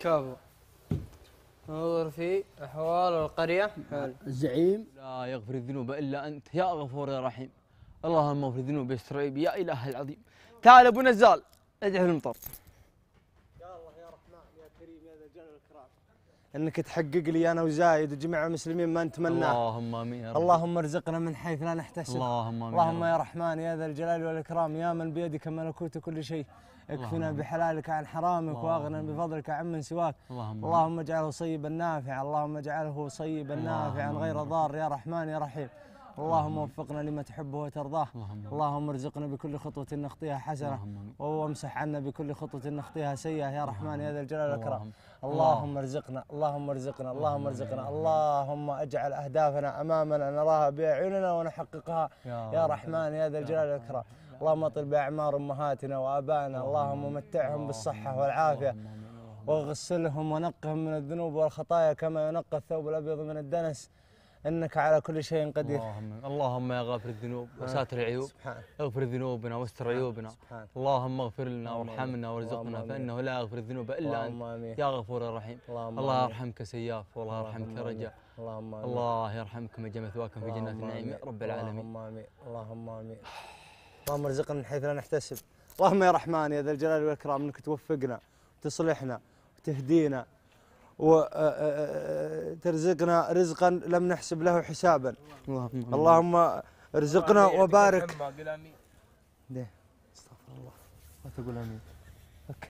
كفو انظر في أحوال القرية حلو الزعيم لا يغفر الذنوب إلا أنت يا غفور يا رحيم اللهم اغفر الذنوب يا يا إله العظيم تعال أبو نزال ادعي المطر يا الله يا رحمن يا كريم يا ذا الجلال والإكرام انك تحقق لي انا وزايد وجميع المسلمين ما نتمناه اللهم امين يا رب. اللهم ارزقنا من حيث لا نحتسب اللهم امين اللهم يا رحمن يا ذا الجلال والاكرام يا من بيدك ملكوت كل شيء اكفنا بحلالك عن حرامك واغننا بفضلك عمن سواك اللهم, اللهم اجعله صيبا نافعا اللهم اجعله صيبا نافعا غير ضار يا رحمن يا رحيم اللهم وفقنا لما تحبه وترضاه اللهم, ارزقنا بكل خطوة نخطيها حسنة وامسح عنا بكل خطوة نخطيها سيئة يا رحمن يا ذا الجلال والإكرام اللهم ارزقنا اللهم ارزقنا اللهم ارزقنا اللهم اجعل أهدافنا أمامنا نراها بأعيننا ونحققها يا رحمن يا ذا الجلال والإكرام اللهم اطل بأعمار أمهاتنا وأبائنا اللهم متعهم بالصحة والعافية واغسلهم ونقهم من الذنوب والخطايا كما ينقى الثوب الأبيض من الدنس انك على كل شيء قدير اللهم اللهم يا غافر الذنوب آه. وساتر العيوب اغفر ذنوبنا واستر عيوبنا اللهم اغفر لنا وارحمنا وارزقنا فانه لا يغفر الذنوب الا انت يا غفور رحيم الله يرحمك سياف والله يرحمك رجاء اللهم امين الله يرحمك مجا مثواكم في جنات النعيم يا رب العالمين اللهم امين اللهم امين اللهم ارزقنا من حيث لا نحتسب اللهم يا رحمن يا ذا الجلال والاكرام انك توفقنا وتصلحنا وتهدينا وترزقنا رزقا لم نحسب له حسابا اللهم, اللهم ارزقنا وبارك استغفر الله امين